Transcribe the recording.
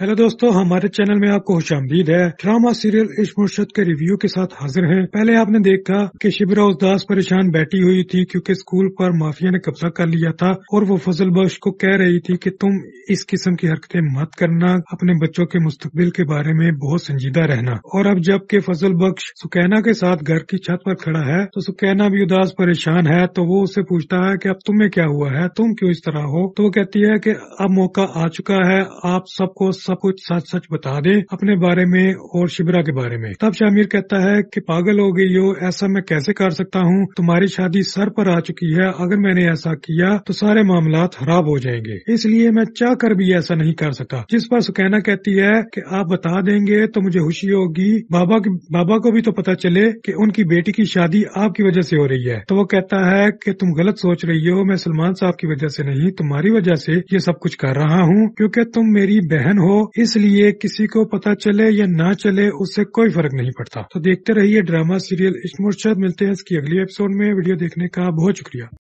hello दोस्तों हमारे channel में आपको खुश आमदीद है ड्रामा सीरियल इस मुर्शद के रिव्यू के साथ हाजिर हैं पहले आपने देखा कि शिबरा उदास परेशान बैठी हुई थी क्योंकि स्कूल पर माफिया ने कब्जा कर लिया था और वो फजल बख्श को कह रही थी कि तुम इस किस्म की हरकतें मत करना अपने बच्चों के मुस्तबिल के बारे में बहुत संजीदा रहना और अब जब के फजल बख्श सुकैना के साथ घर की छत पर खड़ा है तो सुकैना भी उदास परेशान है तो वो उससे पूछता है की अब तुम्हें क्या हुआ है तुम क्यों इस तरह हो तो वो कहती है की अब मौका आ चुका है आप सबको सब कुछ सच सच बता दे अपने बारे में और शिबरा के बारे में तब शामिर कहता है कि पागल हो गई हो ऐसा मैं कैसे कर सकता हूँ तुम्हारी शादी सर पर आ चुकी है अगर मैंने ऐसा किया तो सारे मामला खराब हो जाएंगे इसलिए मैं चाह कर भी ऐसा नहीं कर सकता जिस पर सुकैना कहती है कि आप बता देंगे तो मुझे खुशी होगी बाबा बाबा को भी तो पता चले कि उनकी बेटी की शादी आपकी वजह से हो रही है तो वो कहता है कि तुम गलत सोच रही हो मैं सलमान साहब की वजह से नहीं तुम्हारी वजह से ये सब कुछ कर रहा हूँ क्योंकि तुम मेरी बहन हो हो इसलिए किसी को पता चले या ना चले उससे कोई फर्क नहीं पड़ता तो देखते रहिए ड्रामा सीरियल इश्क मिलते हैं इसकी अगली एपिसोड में वीडियो देखने का बहुत शुक्रिया